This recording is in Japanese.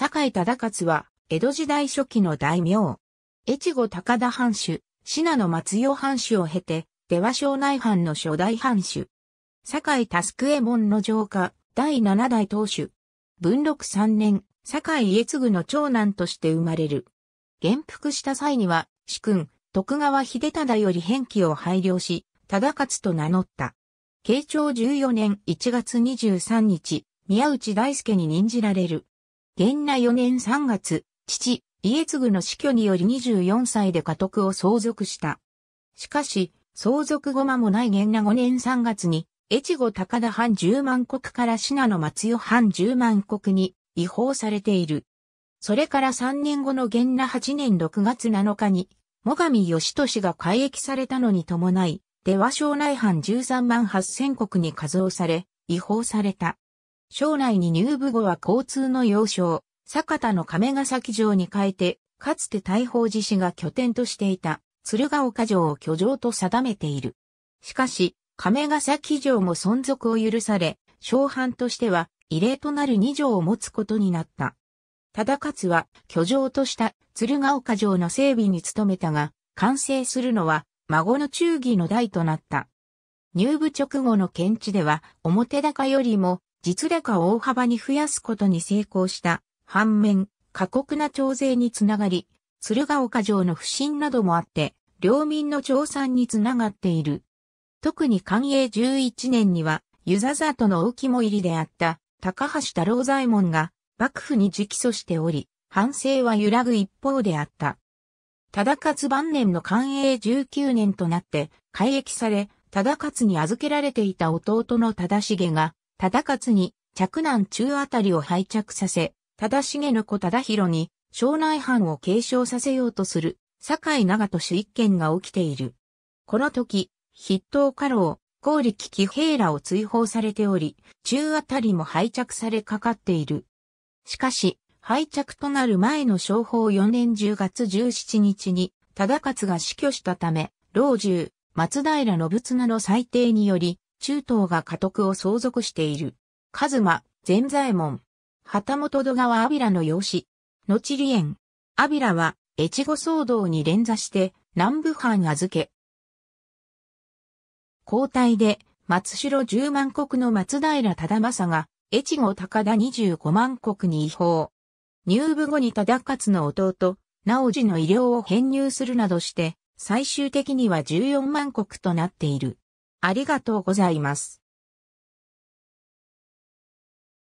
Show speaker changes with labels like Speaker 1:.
Speaker 1: 坂井忠勝は、江戸時代初期の大名。越後高田藩主、信濃松代藩主を経て、出羽庄内藩の初代藩主。坂井佑右衛門の城下、第七代当主。文禄三年、坂井家継の長男として生まれる。元服した際には、主君、徳川秀忠より返記を拝領し、忠勝と名乗った。慶長14年1月23日、宮内大輔に任じられる。元那4年3月、父、家継の死去により24歳で家督を相続した。しかし、相続後間もない元那5年3月に、越後高田藩10万国から信濃松代藩10万国に違法されている。それから3年後の元那8年6月7日に、最上義俊が改役されたのに伴い、出和省内藩13万8000国に加増され、違法された。将来に入部後は交通の要衝、坂田の亀ヶ崎城に変えて、かつて大宝寺市が拠点としていた鶴岡城を居城と定めている。しかし、亀ヶ崎城も存続を許され、小藩としては異例となる二城を持つことになった。忠勝は居城とした鶴岡城の整備に努めたが、完成するのは孫の忠義の代となった。入部直後の検知では表高よりも実高を大幅に増やすことに成功した。反面、過酷な徴税につながり、鶴岡城の不振などもあって、領民の調散につながっている。特に寛永11年には、遊佐との大肝入りであった、高橋太郎左衛門が、幕府に直訴しており、反省は揺らぐ一方であった。忠勝晩年の寛永19年となって、改易され、忠勝に預けられていた弟の忠重が、忠勝に嫡男中あたりを拝着させ、忠重の子忠広に庄内藩を継承させようとする、堺長都一件が起きている。この時、筆頭家老、高力騎兵らを追放されており、中あたりも拝着されかかっている。しかし、拝着となる前の商法4年10月17日に、忠勝が死去したため、老中、松平信綱の裁定により、中東が家督を相続している。カズマ、善左衛門。旗本戸川アビラの養子。後離縁。アビラは、越後騒動に連座して、南部藩預け。交代で、松代十万国の松平忠政が、越後高田二十五万国に違法。入部後に忠勝の弟、直次の医療を編入するなどして、最終的には十四万国となっている。ありがとうございます。